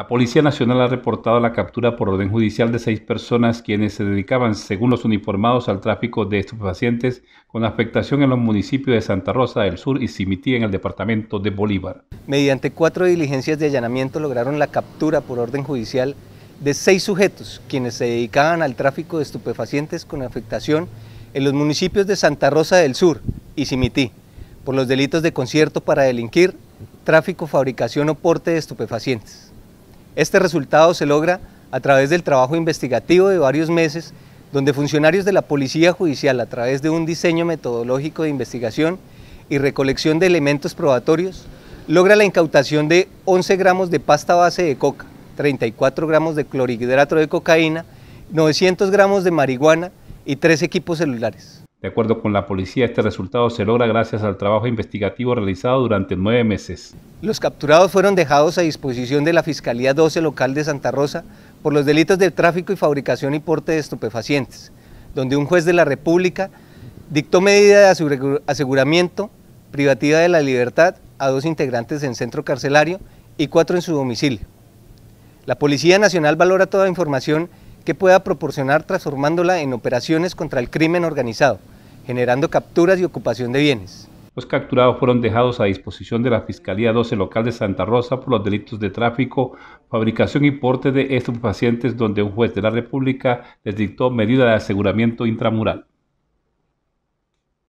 La Policía Nacional ha reportado la captura por orden judicial de seis personas quienes se dedicaban, según los uniformados, al tráfico de estupefacientes con afectación en los municipios de Santa Rosa del Sur y Simití, en el departamento de Bolívar. Mediante cuatro diligencias de allanamiento lograron la captura por orden judicial de seis sujetos quienes se dedicaban al tráfico de estupefacientes con afectación en los municipios de Santa Rosa del Sur y Simití por los delitos de concierto para delinquir, tráfico, fabricación o porte de estupefacientes. Este resultado se logra a través del trabajo investigativo de varios meses, donde funcionarios de la Policía Judicial, a través de un diseño metodológico de investigación y recolección de elementos probatorios, logra la incautación de 11 gramos de pasta base de coca, 34 gramos de clorhidrato de cocaína, 900 gramos de marihuana y tres equipos celulares. De acuerdo con la policía, este resultado se logra gracias al trabajo investigativo realizado durante nueve meses. Los capturados fueron dejados a disposición de la Fiscalía 12 local de Santa Rosa por los delitos de tráfico y fabricación y porte de estupefacientes, donde un juez de la República dictó medida de aseguramiento privativa de la libertad a dos integrantes en centro carcelario y cuatro en su domicilio. La Policía Nacional valora toda información que pueda proporcionar transformándola en operaciones contra el crimen organizado generando capturas y ocupación de bienes. Los capturados fueron dejados a disposición de la Fiscalía 12 local de Santa Rosa por los delitos de tráfico, fabricación y porte de estupefacientes, donde un juez de la República les dictó medida de aseguramiento intramural.